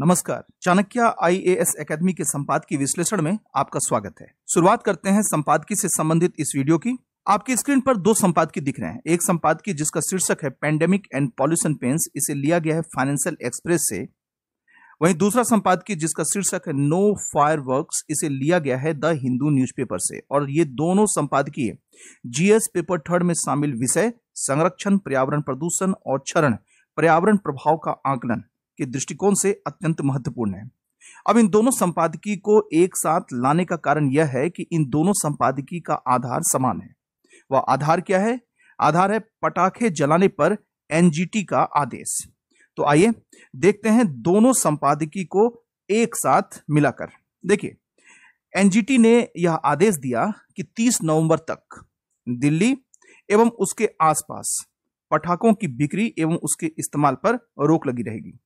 नमस्कार Chanakya IAS academy के संपादकीय विश्लेषण में आपका स्वागत है शुरुआत करते हैं संपादकीय से संबंधित इस वीडियो की आपकी स्क्रीन पर दो संपादकीय दिख रहे हैं एक संपादकीय जिसका शीर्षक है पेंडेमिक एंड पॉल्यूशन पेंस इसे लिया गया है फाइनेंशियल एक्सप्रेस से वहीं दूसरा संपादकीय जिसका शीर्षक है नो फायर इसे लिया गया है द हिंदू न्यूज़पेपर से और ये दोनों संपादकीय जीएस पेपर थर्ड में शामिल विषय संरक्षण पर्यावरण प्रदूषण और क्षरण पर्यावरण प्रभाव का आकलन के दृष्टिकोण से अत्यंत महत्वपूर्ण है अब इन दोनों संपादकी को एक साथ लाने का कारण यह है कि इन दोनों संपादकी का आधार समान है वह आधार क्या है आधार है पटाखे जलाने पर एनजीटी का आदेश तो आइए देखते हैं दोनों संपादकी को एक साथ मिलाकर देखिए एनजीटी ने यह आदेश दिया कि 30 नवंबर तक दिल्ली एवं उसके आसपास पटाखों की बिक्री एवं उसके इस्तेमाल पर रोक लगी रहेगी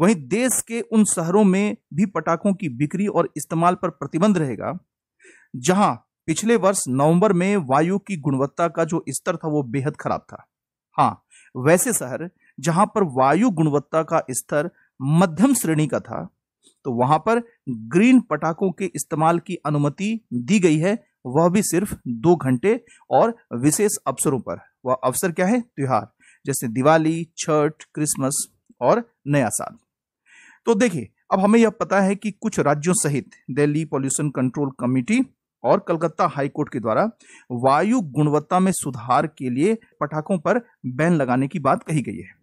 वहीं देश के उन शहरों में भी पटाखों की बिक्री और इस्तेमाल पर प्रतिबंध रहेगा जहां पिछले वर्ष नवंबर में वायु की गुणवत्ता का जो स्तर था वो बेहद खराब था हाँ वैसे शहर जहां पर वायु गुणवत्ता का स्तर मध्यम श्रेणी का था तो वहां पर ग्रीन पटाखों के इस्तेमाल की अनुमति दी गई है वह भी सिर्फ दो घंटे और विशेष अवसरों पर वह अवसर क्या है त्योहार जैसे दिवाली छठ क्रिसमस और नया साल तो देखिए अब हमें यह पता है कि कुछ राज्यों सहित दिल्ली पॉल्यूशन कंट्रोल कमेटी और कलकत्ता हाईकोर्ट के द्वारा वायु गुणवत्ता में सुधार के लिए पटाखों पर बैन लगाने की बात कही गई है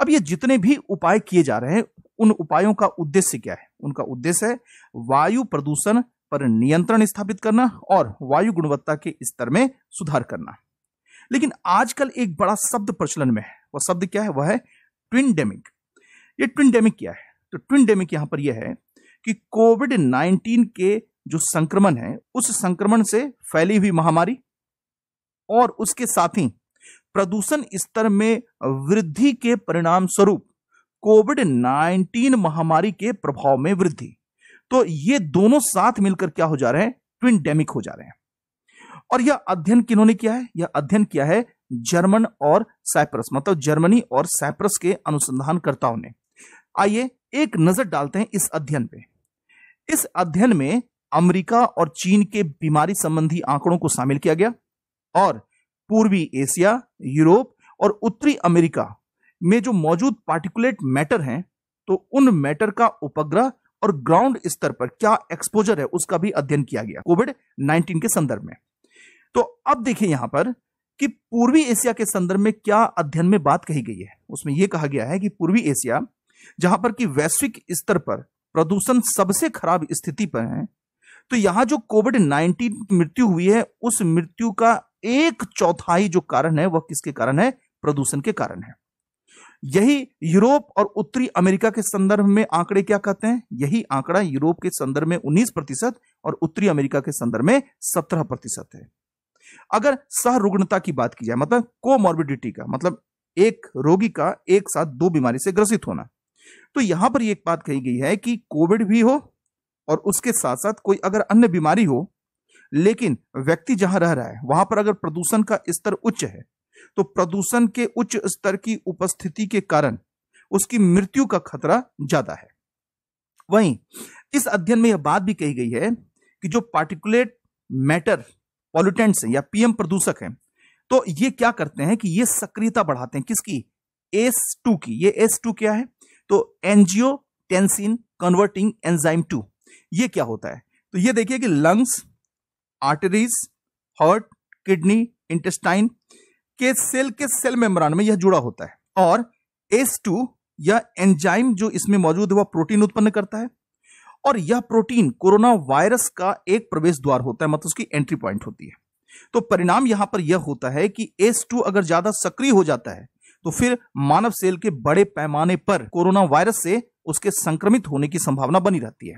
अब ये जितने भी उपाय किए जा रहे हैं उन उपायों का उद्देश्य क्या है उनका उद्देश्य है वायु प्रदूषण पर नियंत्रण स्थापित करना और वायु गुणवत्ता के स्तर में सुधार करना लेकिन आजकल एक बड़ा शब्द प्रचलन में है वह शब्द क्या है वह है ट्विन डेमिक ये ट्विन डेमिक क्या है तो ट्विन डेमिक यहां पर यह है कि कोविड नाइन्टीन के जो संक्रमण है उस संक्रमण से फैली हुई महामारी और उसके साथ ही प्रदूषण स्तर में वृद्धि के परिणाम स्वरूप कोविड नाइन्टीन महामारी के प्रभाव में वृद्धि तो ये दोनों साथ मिलकर क्या हो जा रहे हैं ट्विन डेमिक हो जा रहे हैं और यह अध्ययन किन्होंने किया है यह अध्ययन किया है जर्मन और साइप्रस मतलब जर्मनी और साइप्रस के अनुसंधानकर्ताओं ने आइए एक नजर डालते हैं इस अध्ययन पे इस अध्ययन में अमेरिका और चीन के बीमारी संबंधी आंकड़ों को शामिल किया गया और पूर्वी एशिया यूरोप और उत्तरी अमेरिका में जो मौजूद पार्टिकुलेट मैटर हैं तो उन मैटर का उपग्रह और ग्राउंड स्तर पर क्या एक्सपोजर है उसका भी अध्ययन किया गया कोविड 19 के संदर्भ में तो अब देखिए यहां पर कि पूर्वी एशिया के संदर्भ में क्या अध्ययन में बात कही गई है उसमें यह कहा गया है कि पूर्वी एशिया जहां पर कि वैश्विक स्तर पर प्रदूषण सबसे खराब स्थिति पर है तो यहां जो कोविड नाइन्टीन मृत्यु हुई है उस मृत्यु का एक चौथाई जो कारण है वह किसके कारण है प्रदूषण के कारण है यही यूरोप और उत्तरी अमेरिका के संदर्भ में आंकड़े क्या कहते हैं यही आंकड़ा यूरोप के संदर्भ में 19 प्रतिशत और उत्तरी अमेरिका के संदर्भ में 17 प्रतिशत है अगर सहरुग्णता की बात की जाए मतलब कोमोर्बिडिटी का मतलब एक रोगी का एक साथ दो बीमारी से ग्रसित होना तो यहां पर एक बात कही गई है कि कोविड भी हो और उसके साथ साथ कोई अगर अन्य बीमारी हो लेकिन व्यक्ति जहां रह रहा है वहां पर अगर प्रदूषण का स्तर उच्च है तो प्रदूषण के उच्च स्तर की उपस्थिति के कारण उसकी मृत्यु का खतरा ज्यादा है वहीं इस अध्ययन में यह बात भी कही गई है कि जो पार्टिकुलेट मैटर पॉल्यूटेंट्स या पीएम प्रदूषक हैं तो ये क्या करते हैं कि ये सक्रियता बढ़ाते हैं किसकी एस टू की ये एस टू क्या है तो angiotensin converting enzyme two ये क्या होता है तो ये देखिए कि lungs arteries heart kidney intestine के सेल के सेल मेम्ब्रान में यह जुड़ा होता है और एस टू या एंजाइम जो इसमें मौजूद है वह प्रोटीन उत्पन्न करता है और यह प्रोटीन कोरोना वायरस का एक प्रवेश द्वार होता है मतलब उसकी एंट्री पॉइंट होती है तो परिणाम यहां पर यह होता है कि एस टू अगर ज्यादा सक्रिय हो जाता है तो फिर मानव सेल के बड़े पैमाने पर कोरोना वायरस से उसके संक्रमित होने की संभावना बनी रहती है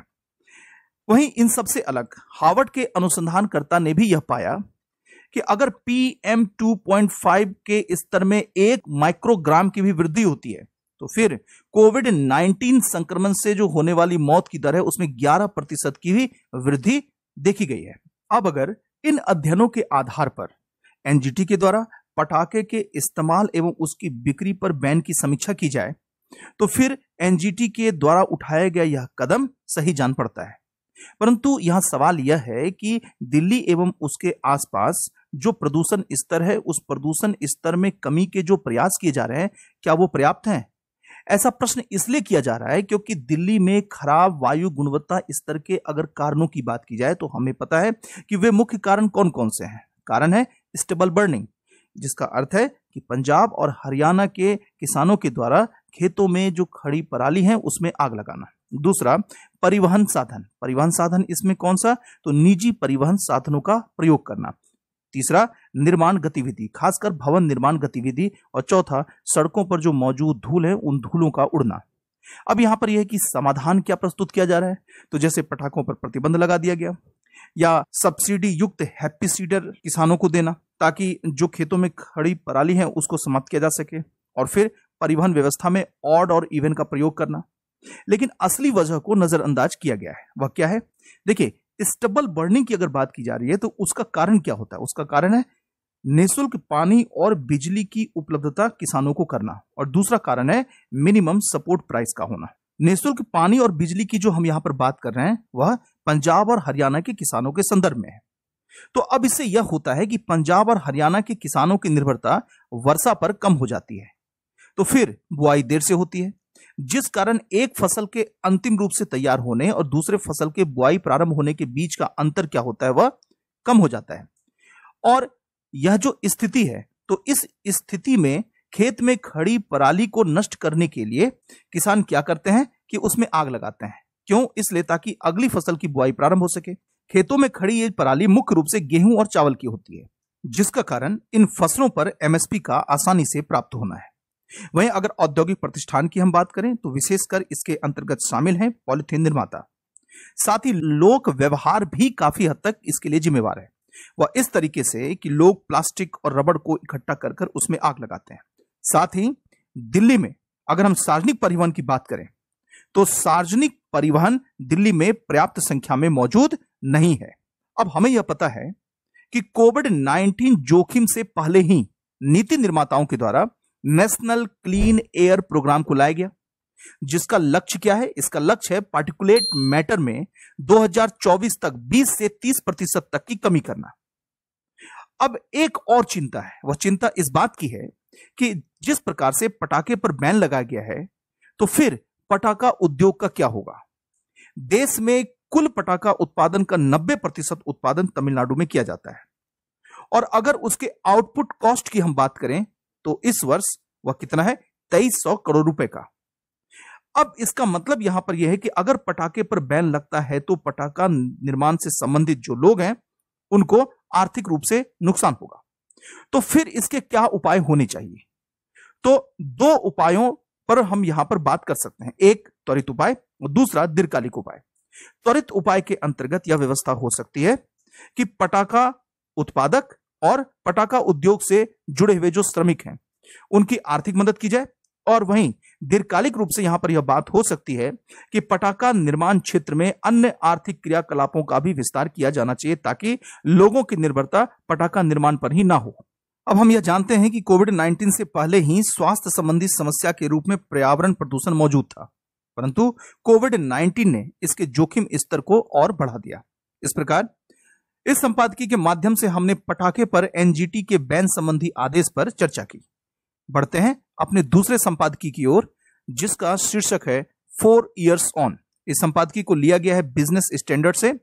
वहीं इन सबसे अलग हार्वर्ड के अनुसंधानकर्ता ने भी यह पाया कि अगर P M two point five के स्तर में एक माइक्रोग्राम की भी वृद्धि होती है तो फिर कोविड 19 संक्रमण से जो होने वाली मौत की दर है उसमें 11 प्रतिशत की भी वृद्धि देखी गई है अब अगर इन अध्ययनों के आधार पर एनजीटी के द्वारा पटाखे के इस्तेमाल एवं उसकी बिक्री पर बैन की समीक्षा की जाए तो फिर एनजीटी के द्वारा उठाया गया यह कदम सही जान पड़ता है परंतु यहां सवाल यह है कि दिल्ली एवं उसके आसपास जो प्रदूषण स्तर है उस प्रदूषण स्तर में कमी के जो प्रयास किए जा रहे हैं क्या वो पर्याप्त हैं ऐसा प्रश्न इसलिए किया जा रहा है क्योंकि दिल्ली में खराब वायु गुणवत्ता स्तर के अगर कारणों की बात की जाए तो हमें पता है कि वे मुख्य कारण कौन कौन से हैं कारण है स्टेबल बर्निंग जिसका अर्थ है कि पंजाब और हरियाणा के किसानों के द्वारा खेतों में जो खड़ी पराली है उसमें आग लगाना दूसरा परिवहन साधन परिवहन साधन इसमें कौन सा तो निजी परिवहन साधनों का प्रयोग करना तीसरा निर्माण गतिविधि खासकर भवन निर्माण गतिविधि और चौथा सड़कों पर जो मौजूद धूल है उन धूलों का उड़ना अब यहां पर यह है कि समाधान क्या प्रस्तुत किया जा रहा है तो जैसे पटाखों पर प्रतिबंध लगा दिया गया या सब्सिडी युक्त हैप्पी सीडर किसानों को देना ताकि जो खेतों में खड़ी पराली है उसको समाप्त किया जा सके और फिर परिवहन व्यवस्था में ऑड और इवेंट का प्रयोग करना लेकिन असली वजह को नजरअंदाज किया गया है वह क्या है देखिए स्टबल बर्निंग की अगर बात की जा रही है तो उसका कारण क्या होता है उसका कारण है निःशुल्क पानी और बिजली की उपलब्धता किसानों को करना और दूसरा कारण है मिनिमम सपोर्ट प्राइस का होना निःशुल्क पानी और बिजली की जो हम यहां पर बात कर रहे हैं वह पंजाब और हरियाणा के किसानों के संदर्भ में है तो अब इससे यह होता है कि पंजाब और हरियाणा के किसानों की निर्भरता वर्षा पर कम हो जाती है तो फिर बुआई देर से होती है जिस कारण एक फसल के अंतिम रूप से तैयार होने और दूसरे फसल के बुआई प्रारंभ होने के बीच का अंतर क्या होता है वह कम हो जाता है और यह जो स्थिति है तो इस स्थिति में खेत में खड़ी पराली को नष्ट करने के लिए किसान क्या करते हैं कि उसमें आग लगाते हैं क्यों इसलिए ताकि अगली फसल की बुआई प्रारंभ हो सके खेतों में खड़ी ये पराली मुख्य रूप से गेहूं और चावल की होती है जिसका कारण इन फसलों पर एमएसपी का आसानी से प्राप्त होना है वहीं अगर औद्योगिक प्रतिष्ठान की हम बात करें तो विशेषकर इसके अंतर्गत शामिल हैं पॉलिथीन निर्माता साथ ही लोक व्यवहार भी काफी हद तक इसके लिए जिम्मेवार है वह इस तरीके से कि लोग प्लास्टिक और रबड़ को इकट्ठा कर कर उसमें आग लगाते हैं साथ ही दिल्ली में अगर हम सार्वजनिक परिवहन की बात करें तो सार्वजनिक परिवहन दिल्ली में पर्याप्त संख्या में मौजूद नहीं है अब हमें यह पता है कि कोविड 19 जोखिम से पहले ही नीति निर्माताओं के द्वारा नेशनल क्लीन एयर प्रोग्राम को लाया गया जिसका लक्ष्य क्या है इसका लक्ष्य है पार्टिकुलेट मैटर में 2024 तक 20 से 30 प्रतिशत तक की कमी करना अब एक और चिंता है वह चिंता इस बात की है कि जिस प्रकार से पटाखे पर बैन लगाया गया है तो फिर पटाखा उद्योग का क्या होगा देश में कुल पटाखा उत्पादन का 90 प्रतिशत उत्पादन तमिलनाडु में किया जाता है और अगर उसके आउटपुट कॉस्ट की हम बात करें तो इस वर्ष वह कितना है तेईस सौ करोड़ रुपए का अब इसका मतलब यहां पर यह है कि अगर पटाखे पर बैन लगता है तो पटाखा निर्माण से संबंधित जो लोग हैं उनको आर्थिक रूप से नुकसान होगा तो फिर इसके क्या उपाय होने चाहिए तो दो उपायों पर हम यहां पर बात कर सकते हैं एक त्वरित उपाय और दूसरा दीर्घकालिक उपाय त्वरित उपाय के अंतर्गत यह व्यवस्था हो सकती है कि पटाखा उत्पादक और पटाखा उद्योग से जुड़े हुए जो श्रमिक हैं उनकी आर्थिक मदद की जाए और वहीं दीर्घकालिक रूप से यहां पर यह बात हो सकती है कि पटाखा निर्माण क्षेत्र में अन्य आर्थिक क्रियाकलापों का भी विस्तार किया जाना चाहिए ताकि लोगों की निर्भरता पटाखा निर्माण पर ही ना हो अब हम यह जानते हैं कि कोविड 19 से पहले ही स्वास्थ्य संबंधी समस्या के रूप में पर्यावरण प्रदूषण मौजूद था परंतु कोविड 19 ने इसके जोखिम स्तर को और बढ़ा दिया इस प्रकार इस संपादकीय के माध्यम से हमने पटाखे पर एनजीटी के बैन संबंधी आदेश पर चर्चा की बढ़ते हैं अपने दूसरे संपादकीय की ओर जिसका शीर्षक है फोर ईयर्स ऑन इस संपादकीय को लिया गया है बिजनेस स्टैंडर्ड से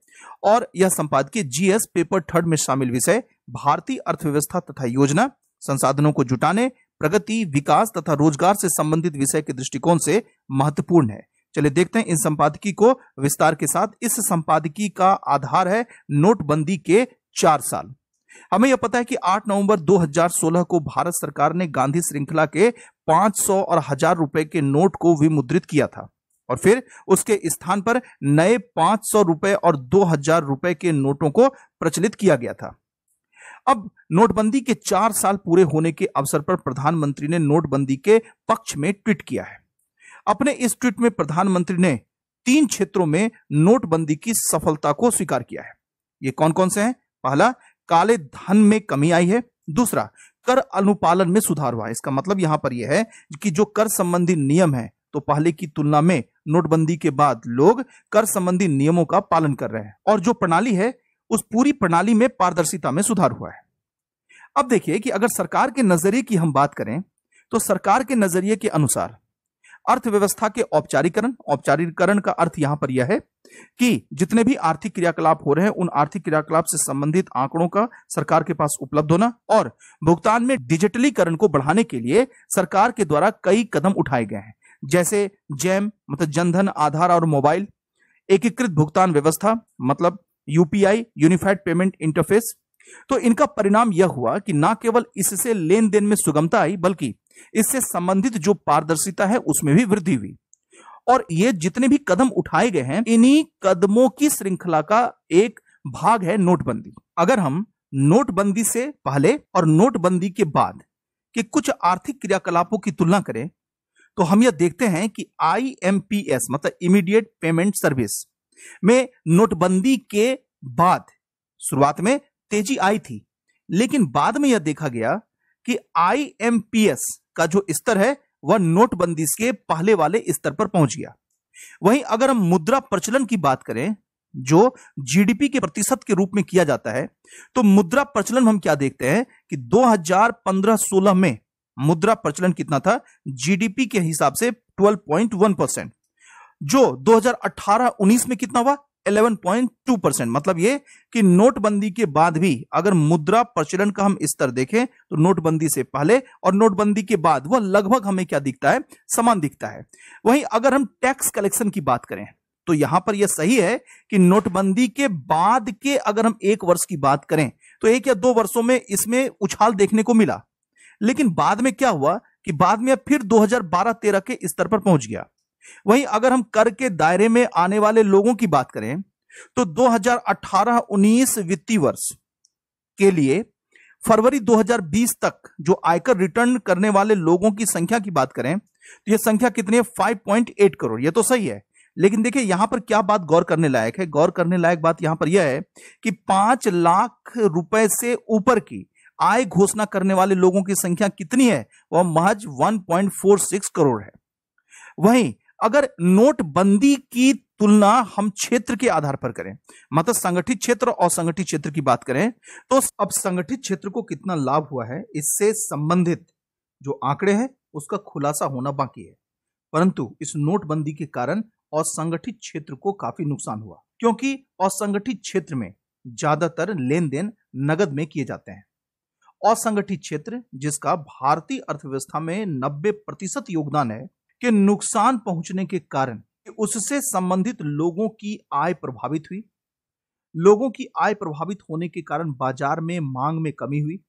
और यह संपादकीय जीएस पेपर थर्ड में शामिल विषय भारतीय अर्थव्यवस्था तथा योजना संसाधनों को जुटाने प्रगति विकास तथा रोजगार से संबंधित विषय के दृष्टिकोण से महत्वपूर्ण है चलिए देखते हैं इन संपादकी को विस्तार के साथ इस संपादकी का आधार है नोटबंदी के चार साल हमें यह पता है कि 8 नवंबर 2016 को भारत सरकार ने गांधी श्रृंखला के 500 और हजार रुपए के नोट को विमुद्रित किया था और फिर उसके स्थान पर नए 500 रुपए और 2000 रुपए के नोटों को प्रचलित किया गया था अब नोटबंदी के चार साल पूरे होने के अवसर पर प्रधानमंत्री ने नोटबंदी के पक्ष में ट्वीट किया है अपने इस ट्वीट में प्रधानमंत्री ने तीन क्षेत्रों में नोटबंदी की सफलता को स्वीकार किया है ये कौन कौन से हैं पहला काले धन में कमी आई है दूसरा कर अनुपालन में सुधार हुआ है इसका मतलब यहां पर यह है कि जो कर संबंधी नियम है तो पहले की तुलना में नोटबंदी के बाद लोग कर संबंधी नियमों का पालन कर रहे हैं और जो प्रणाली है उस पूरी प्रणाली में पारदर्शिता में सुधार हुआ है अब देखिए कि अगर सरकार के नजरिए की हम बात करें तो सरकार के नजरिए के अनुसार अर्थव्यवस्था के औपचारिकरण औपचारिकरण का अर्थ यहां पर यह है कि जितने भी आर्थिक क्रियाकलाप हो रहे हैं उन आर्थिक क्रियाकलाप से संबंधित आंकड़ों का सरकार के पास उपलब्ध होना और भुगतान में डिजिटलीकरण को बढ़ाने के लिए सरकार के द्वारा कई कदम उठाए गए हैं जैसे जैम मतलब जनधन आधार और मोबाइल एकीकृत भुगतान व्यवस्था मतलब यूपीआई यूनिफाइड पेमेंट इंटरफेस तो इनका परिणाम यह हुआ कि न केवल इससे लेन देन में सुगमता आई बल्कि इससे संबंधित जो पारदर्शिता है उसमें भी वृद्धि हुई और ये जितने भी कदम उठाए गए हैं इन्हीं कदमों की श्रृंखला का एक भाग है नोटबंदी अगर हम नोटबंदी से पहले और नोटबंदी के बाद के कुछ आर्थिक क्रियाकलापों की तुलना करें तो हम यह देखते हैं कि आईएमपीएस मतलब इमीडिएट पेमेंट सर्विस में नोटबंदी के बाद शुरुआत में तेजी आई थी लेकिन बाद में यह देखा गया कि आईएमपीएस का जो स्तर है वह नोटबंदी के पहले वाले स्तर पर पहुंच गया वहीं अगर हम मुद्रा प्रचलन की बात करें जो जीडीपी के प्रतिशत के रूप में किया जाता है तो मुद्रा प्रचलन हम क्या देखते हैं कि 2015-16 में मुद्रा प्रचलन कितना था जीडीपी के हिसाब से 12.1 परसेंट जो 2018-19 में कितना हुआ 11.2 परसेंट मतलब ये कि नोटबंदी के बाद भी अगर मुद्रा प्रचलन का हम स्तर देखें तो नोटबंदी से पहले और नोटबंदी के बाद वह लगभग हमें क्या दिखता है समान दिखता है वहीं अगर हम टैक्स कलेक्शन की बात करें तो यहां पर यह सही है कि नोटबंदी के बाद के अगर हम एक वर्ष की बात करें तो एक या दो वर्षों में इसमें उछाल देखने को मिला लेकिन बाद में क्या हुआ कि बाद में फिर 2012-13 के स्तर पर पहुंच गया वहीं अगर हम कर के दायरे में आने वाले लोगों की बात करें तो 2018-19 वित्तीय वर्ष के लिए फरवरी 2020 तक जो आयकर रिटर्न करने वाले लोगों की संख्या की बात करें तो यह संख्या कितनी है 5.8 करोड़ यह तो सही है लेकिन देखिए यहां पर क्या बात गौर करने लायक है गौर करने लायक बात यहां पर यह है कि पांच लाख रुपए से ऊपर की आय घोषणा करने वाले लोगों की संख्या कितनी है वह महज 1.46 करोड़ है वहीं अगर नोटबंदी की तुलना हम क्षेत्र के आधार पर करें मतलब संगठित क्षेत्र और असंगठित क्षेत्र की बात करें तो अब संगठित क्षेत्र को कितना लाभ हुआ है इससे संबंधित जो आंकड़े हैं उसका खुलासा होना बाकी है परंतु इस नोटबंदी के कारण असंगठित क्षेत्र को काफी नुकसान हुआ क्योंकि असंगठित क्षेत्र में ज्यादातर लेन देन नगद में किए जाते हैं असंगठित क्षेत्र जिसका भारतीय अर्थव्यवस्था में 90 प्रतिशत योगदान है के नुकसान पहुंचने के कारण उससे संबंधित लोगों की आय प्रभावित हुई लोगों की आय प्रभावित होने के कारण बाजार में मांग में कमी हुई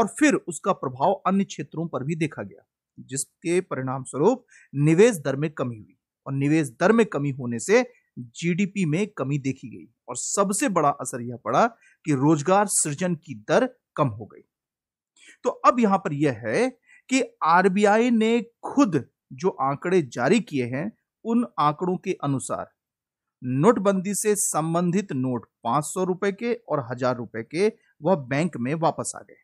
और फिर उसका प्रभाव अन्य क्षेत्रों पर भी देखा गया जिसके परिणाम स्वरूप निवेश दर में कमी हुई और निवेश दर में कमी होने से जीडीपी में कमी देखी गई और सबसे बड़ा असर यह पड़ा कि रोजगार सृजन की दर कम हो गई तो अब यहां पर यह है कि आरबीआई ने खुद जो आंकड़े जारी किए हैं उन आंकड़ों के अनुसार नोटबंदी से संबंधित नोट पांच सौ रुपए के और हजार रुपए के वह बैंक में वापस आ गए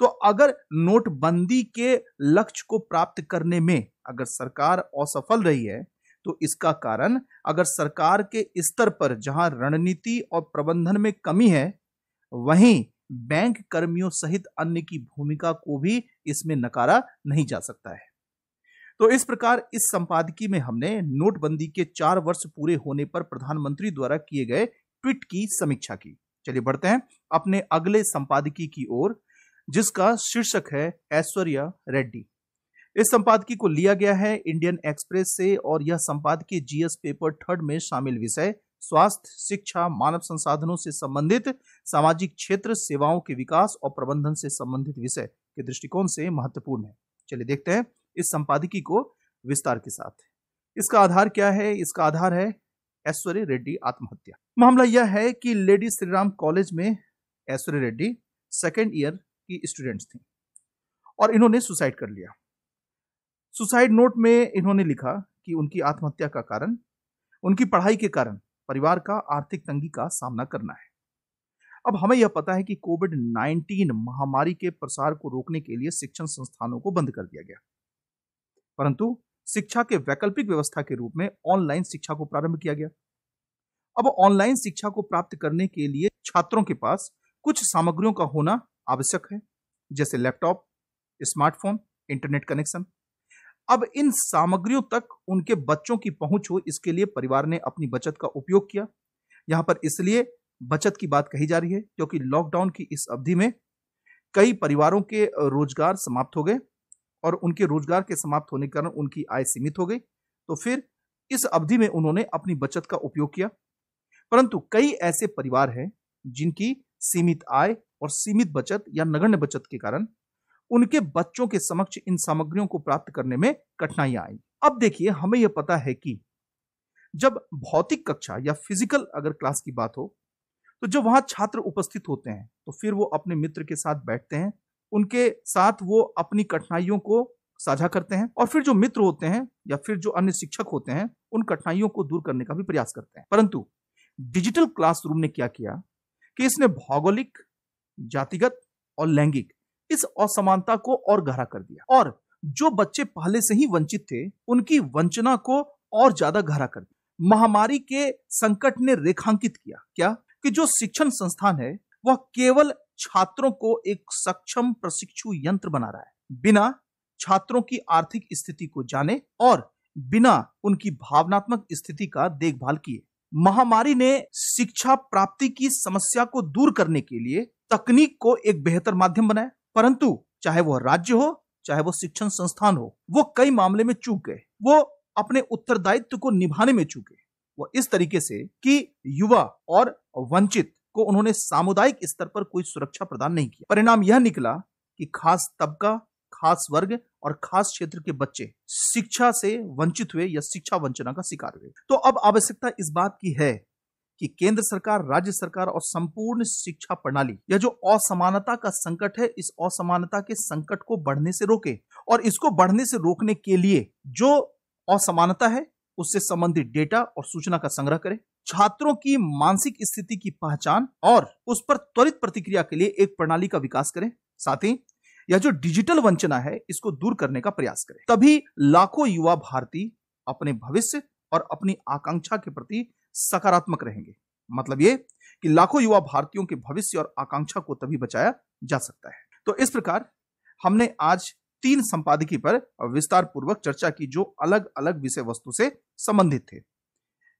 तो अगर नोटबंदी के लक्ष्य को प्राप्त करने में अगर सरकार असफल रही है तो इसका कारण अगर सरकार के स्तर पर जहां रणनीति और प्रबंधन में कमी है वहीं बैंक कर्मियों सहित अन्य की भूमिका को भी इसमें नकारा नहीं जा सकता है तो इस प्रकार इस संपादकीय में हमने नोटबंदी के चार वर्ष पूरे होने पर प्रधानमंत्री द्वारा किए गए ट्वीट की समीक्षा की चलिए बढ़ते हैं अपने अगले संपादकीय की ओर जिसका शीर्षक है ऐश्वर्या रेड्डी इस संपादकीय को लिया गया है इंडियन एक्सप्रेस से और यह संपादकीय जीएस पेपर थर्ड में शामिल विषय स्वास्थ्य शिक्षा मानव संसाधनों से संबंधित सामाजिक क्षेत्र सेवाओं के विकास और प्रबंधन से संबंधित विषय के दृष्टिकोण से महत्वपूर्ण है चलिए देखते हैं इस संपादकी को विस्तार के साथ इसका आधार क्या है इसका आधार है ऐश्वर्य रेड्डी आत्महत्या मामला यह है कि लेडी श्रीराम कॉलेज में ऐश्वर्य रेड्डी सेकेंड ईयर की स्टूडेंट्स थी और इन्होंने सुसाइड कर लिया सुसाइड नोट में इन्होंने लिखा कि उनकी आत्महत्या का कारण उनकी पढ़ाई के कारण परिवार का आर्थिक तंगी का सामना करना है अब हमें यह पता है कि कोविड 19 महामारी के प्रसार को रोकने के लिए शिक्षण संस्थानों को बंद कर दिया गया परंतु शिक्षा के वैकल्पिक व्यवस्था के रूप में ऑनलाइन शिक्षा को प्रारंभ किया गया अब ऑनलाइन शिक्षा को प्राप्त करने के लिए छात्रों के पास कुछ सामग्रियों का होना आवश्यक है जैसे लैपटॉप स्मार्टफोन इंटरनेट कनेक्शन अब इन सामग्रियों तक उनके बच्चों की पहुंच हो इसके लिए परिवार ने अपनी बचत का उपयोग किया यहां पर इसलिए बचत की बात कही जा रही है क्योंकि लॉकडाउन की इस अवधि में कई परिवारों के रोजगार समाप्त हो गए और उनके रोजगार के समाप्त होने के कारण उनकी आय सीमित हो गई तो फिर इस अवधि में उन्होंने अपनी बचत का उपयोग किया परंतु कई ऐसे परिवार हैं जिनकी सीमित आय और सीमित बचत या नगण्य बचत के कारण उनके बच्चों के समक्ष इन सामग्रियों को प्राप्त करने में कठिनाइयां आई अब देखिए हमें यह पता है कि जब भौतिक कक्षा या फिजिकल अगर क्लास की बात हो तो जब वहां छात्र उपस्थित होते हैं तो फिर वो अपने मित्र के साथ बैठते हैं उनके साथ वो अपनी कठिनाइयों को साझा करते हैं और फिर जो मित्र होते हैं या फिर जो अन्य शिक्षक होते हैं उन कठिनाइयों को दूर करने का भी प्रयास करते हैं परंतु डिजिटल क्लासरूम ने क्या किया कि इसने भौगोलिक जातिगत और लैंगिक इस असमानता को और गहरा कर दिया और जो बच्चे पहले से ही वंचित थे उनकी वंचना को और ज्यादा गहरा कर दिया महामारी के संकट ने रेखांकित किया क्या कि जो शिक्षण संस्थान है वह केवल छात्रों को एक सक्षम प्रशिक्षु यंत्र बना रहा है बिना छात्रों की आर्थिक स्थिति को जाने और बिना उनकी भावनात्मक स्थिति का देखभाल किए महामारी ने शिक्षा प्राप्ति की समस्या को दूर करने के लिए तकनीक को एक बेहतर माध्यम बनाया परंतु चाहे वह राज्य हो चाहे वो शिक्षण संस्थान हो वो कई मामले में चूक गए वो अपने उत्तरदायित्व को निभाने में चूके वो इस तरीके से कि युवा और वंचित को उन्होंने सामुदायिक स्तर पर कोई सुरक्षा प्रदान नहीं किया परिणाम यह निकला कि खास तबका खास वर्ग और खास क्षेत्र के बच्चे शिक्षा से वंचित हुए या शिक्षा वंचना का शिकार हुए तो अब आवश्यकता इस बात की है कि केंद्र सरकार राज्य सरकार और संपूर्ण शिक्षा प्रणाली यह जो असमानता का संकट है इस असमानता के संकट को बढ़ने से रोके और इसको बढ़ने से रोकने के लिए जो असमानता है उससे संबंधित डेटा और सूचना का संग्रह करें छात्रों की मानसिक स्थिति की पहचान और उस पर त्वरित प्रतिक्रिया के लिए एक प्रणाली का विकास करें साथ ही यह जो डिजिटल वंचना है इसको दूर करने का प्रयास करें तभी लाखों युवा भारती अपने भविष्य और अपनी आकांक्षा के प्रति सकारात्मक रहेंगे मतलब ये कि लाखों युवा भारतीयों के भविष्य और आकांक्षा को तभी बचाया जा सकता है तो इस प्रकार हमने आज तीन संपादकी पर विस्तार पूर्वक चर्चा की जो अलग अलग विषय वस्तु से संबंधित थे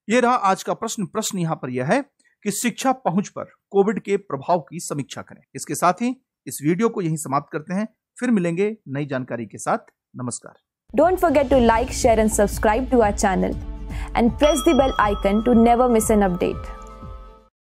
ये रहा आज का प्रश्न प्रश्न यहां पर यह है कि शिक्षा पहुंच पर कोविड के प्रभाव की समीक्षा करें इसके साथ ही इस वीडियो को यही समाप्त करते हैं फिर मिलेंगे नई जानकारी के साथ नमस्कार don't forget to like share and subscribe to our channel and press the bell icon to never miss an update